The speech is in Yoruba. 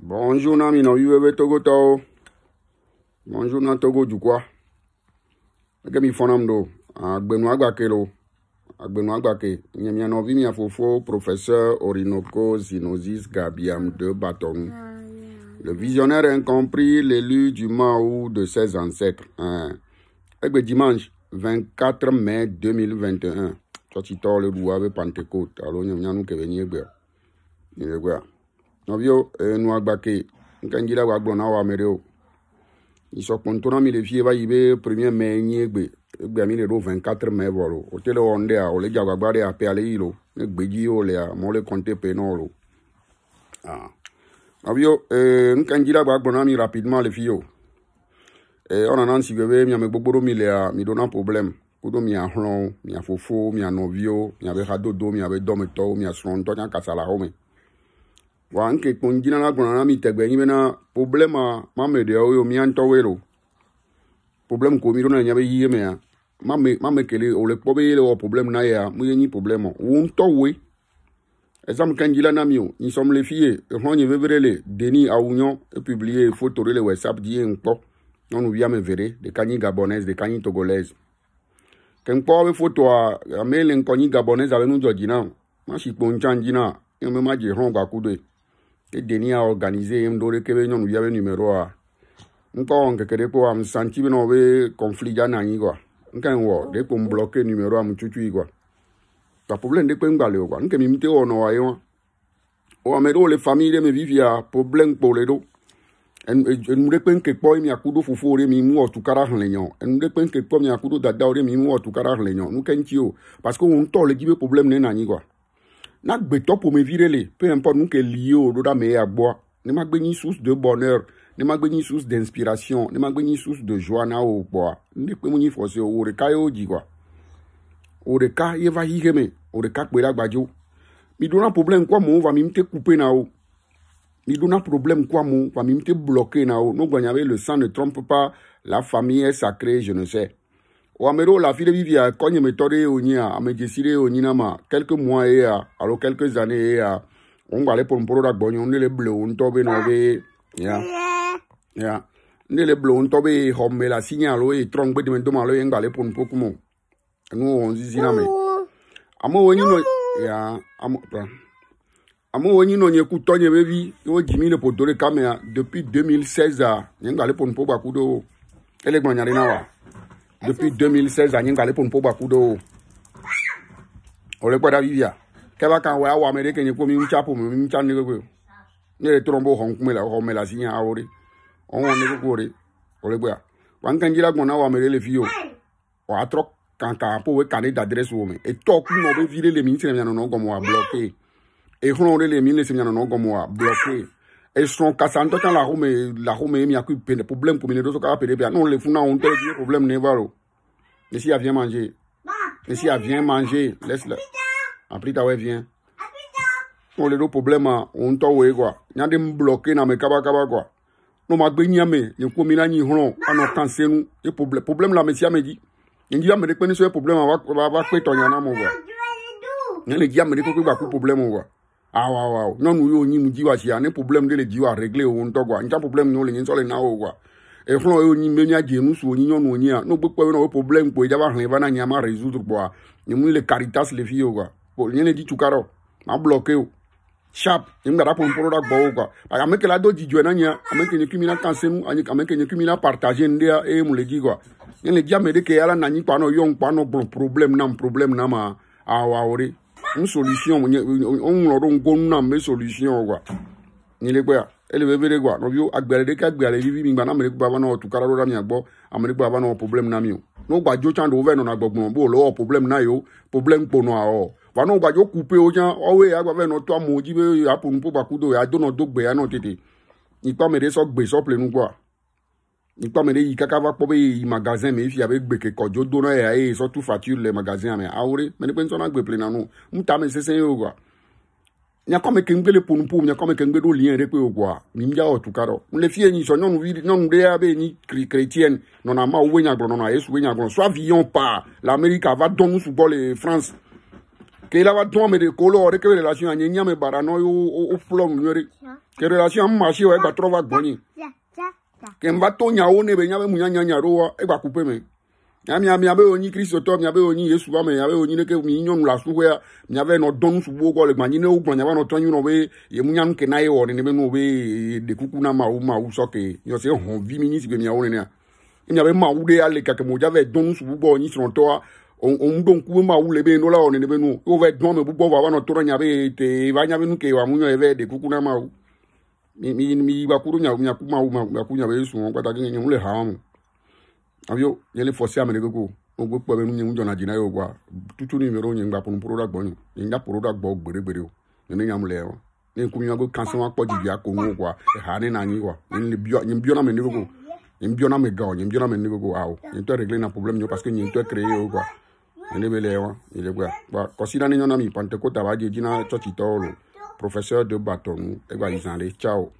Bonjour Namino, Yuwe Togo Tao. Bonjour na Togo du quoi. Gè mi fon amdo, agbenu suis lo. Agbenu agbake, nye mi anovi professeur Orinoco Zinosis Gabiam de Baton. Ah, le visionnaire incompris, l'élu du Mao de ses ancêtres. Hein. dimanche 24 mai 2021. Tchotito le avec Pentecôte. Alors, nye mi anou ke veni egbe. Novio, enu eh, agbake nke ŋdzi la wa gblɔ Iso wo ame ɖewo mi le fie va yi be premier mai nyi egbe egbea mi le ɖo vingt quatre mai vɔ lo le wɔm ɖea o le dze agbagba ɖea pe ale yi lo ne gbedzi wo le kɔnte pe na lo nɔviwo nke ŋdzi wa mi rapidement le fie o ɔnana eh, ŋsi gbe be miame gbogbo ɖo mi lea mi ɖo na mi kudo miahlɔwo mi a hadodo wa nke kpɔ ŋdzinala gblɔ na mi tɛgbɛ nyi bena problema mame ɖewo yio miãtɔwoe ɖo problem ko mi ɖo na nya be yie mea mame mame kele wòle kpɔ be le wɔ problem na yea mu ye nyi problem o wò ŋutɔ woe exam ke ŋdzi la na mi o nsɔm le fie exlɔ nye veve ɖe le deni awu nyɔ epublie foto ɖe le whatsapp dzi ye ŋkpɔ nyɔnuvi ame ve ɖe ɖeka nyi gabonese ɖeka nyi togolese ke ŋkpɔ be fotoa ame le ŋkɔ nyi gabonese abe nudzɔdzi na o ma si kpo ŋtsa ŋdzi na o ye me ma dze hɔn gbaku doe ke deni a organiser m dore ke be nyɔnuvi a be numero a nkɔ wɔ nkeke ɖe kpɔ am santi be na wobe conflit dza na anyi gɔa nke wɔ ɖe kpo m blɔke numero am tutu gɔa ta problème ɖe kpe ŋgbale o gɔa nke mi mi te wɔ nɔ wa ye wa o ame ɖewo le famille ɖe me vivia problème kpo le ɖo enu ɖe kpe nke kpɔ ye miaku ɖo fofo ɖe mi mu wɔ tuka ɖa hlẽ nyɔ enu ɖe kpe nke kpɔ miaku ɖo dadawo ɖe mi mu wɔ tuka ɖa hlẽ nyɔ nuke ŋuti o parce que wo ŋutɔ le dzi be problème ne na anyi Nak beto pou me virele, pe impot nou ke liyo, do da me ye abwa. Ne ma gweni souse de boner, ne ma gweni souse de inspirasyon, ne ma gweni souse de jwa na ou wapwa. Ne kweni mweni fwase, o reka yo di wapwa. O reka ye vayi gemen, o reka kwenak badyo. Mi do na problem kwa moun, vami mte koupe na ou. Mi do na problem kwa moun, vami mte bloke na ou. Nou gweni ave le san ne trompe pa, la fami e sakre, je ne se. Ou amero la fi de vivi a, konye me tore yon nye a, ame jesire yon nye nama, kelke mwa e a, alo kelke zane e a, on gwa le ponpon do rak bonyon, ne le blo, on tobe nobe e, ya, ya, ne le blo, on tobe yon me la sinya alo e, tronk bete men toman alo, yon gwa le ponpon koumou. E nou, on zizi name. Amo wè nye nou, ya, amo, pran. Amo wè nye nou nye kou tonye me vi, yo jimi le potore kame a, depi 2016 a, yon gwa le ponpon bakou do, e lek mwanyare nawa. depuis 2016 anyi ngale pon po bakudo ole kwada vivia keba kan wa wa mere kenye ko mi mcha po mi mcha ni ko ni le trombo hon kumela ho mela sinya awore on ni ko re ole on wan kan jira gbona wa mere le on wa tro kan ka po we kan d'adresse wo mi e to ku no be vire le mi tire mi no no gomo wa bloquer e hron on mi le se mi no no gomo bloquer esrɔ̃ kasa ŋutɔ tsã le axome le axome miakui pene problème komine ɖo so kaka pene pea ne wòle funa wo ŋutɔ vie problème ne va lo ne si avien manger ne si avien manger laisse le après ta ouais vient ne wòle ɖo problème wo ŋutɔ woe quoi nya ɖe mi bloqué na me kaba kaba quoi ne ma gbe nyia me nye ko mi na nyi hlɔ anɔ kanse nu ye problème problème le ame sia me dzi nye dzi ame ɖe kpe ne so ye problème va va kpe tɔnya na mo quoi nye le dzi ame ɖe kpe kpe gba ku problème o quoi awa awa o nyɔnu yiwo nyi nu dziwa sia ne problème ɖe le dziwa réglé wo ŋutɔ gua ŋutsa problème yiwo le nyi sɔ le na wo gua exlɔ yiwo nyi menya dze nu si wo nyi nyɔnu wonyia ne wo gbekpe yɔna wo problème kpo yi dza va hlẽ va na ma résoudre kpoa nyɔnu le caritas le fi yio gua po nye ne dzi tsuka ɖɔ ma bloqué o sharp nyɔnu gba ɖa ƒonuƒo ɖo ɖa gbɔ wo que ame ke la do dzidzɔe na nyia ame ke nye kimi na kanse nu ame ke nye kimi na partage nu ɖea eye mu le dzi gua nyɔnu le dzi ame ɖe ke ala nanyi kpa nɔ yɔ ŋkpa nɔ gblɔ problème nam problème nam a awawo une solution on lọ don ko na me solution wa ni le gba ele be bere gwa no bi agbere de ka gbere bi mi gba na me gba ba na otu kararo ra mi agbo amere gba ba na problem na mi o no gba jo chando over no na gbogbon bo lo problem na yo problem po no a o wa no gba jo kupe o jan owe agba be no to amoji be apunu po ba kudo ya do na do gbe ya na tete ipa mere so gbe so plenu gwa nikpa me ɖe yi kaka va kpɔ be yi magazin me fia be gbeke kɔdzo do na ya eye eh, sɔtu fature le magazin me awore me ne pe ŋutɔ na gbe plena no ŋuta me sese ye o gua nyakɔme keŋgbe le ƒonu ƒom nyakɔme keŋgbe ɖo liɛ ɖe pe o gua nimdza wɔ tuka ɖɔ le fie nyi sɔ nyɔnuvi nyɔnu ɖe ya be nyi kretien nɔna ma wo be nyagblɔ nɔna yesu be nyagblɔ so avion pa le amerika va dɔn nu sugbɔ le eh, france ke la va dɔn me de ko lɔ ɖeke be relation anyi nyame bara nɔ ye wo ƒlɔ nu nyuie ɖe ke relation amu ma si wɔ egba trɔ va gbɔ nyi. Ah. ke ŋgba to nyawo ne be nya be mu nyanyanya ɖo wɔ egba kuƒe me nyamia miabe be nyi kristotɔ miabe wo nyi yesu ame miabe wo nyi neke mi nyɔnu le asuƒea miabe nɔ dɔnu subuwo kɔ le gbanyi ne wo gblɔ miabe nɔ tɔ nyi nɔ be yemu nyanu ke na ye wɔ nene be nu be ɖekuku na mawu mawu sɔke yɔse hɔn vi mi nyi si be miawo nenea e miabe mawu ɖe ale kake modza va dɔnu subugbɔ nyi srɔ̀tɔa òun ɖo ŋku be mawu le be nu la wɔ nene be nu e wo va dɔn me gbugbɔ va va nɔ tɔ ɖe nya be te e va nya be nu ke wà mu nyɔ ye de kuku na mawu miyiba kuru nya nya kuma uma ya kunya be su won kwata kinyi mule ha mu abyo yele force amene koko ogbo po be nyi njo na jina yo gwa tutu ni mero nyi ngba pun puro dagbo nyi nyi puro dagbo gbere gbere o ni nya mule o ni kumi ngo kan se wa po jiji akongo gwa e ha ni na nyi gwa ni bio ni bio na me ni koko ni bio na me ga o ni bio na me ni koko awo ni to régler na problème nyo parce que ni to créer o gwa ni bele wa ni le gwa ba considérer ni nyona mi pante ko ta ba je jina chochi tolo professeur de Bâton. Et les ciao.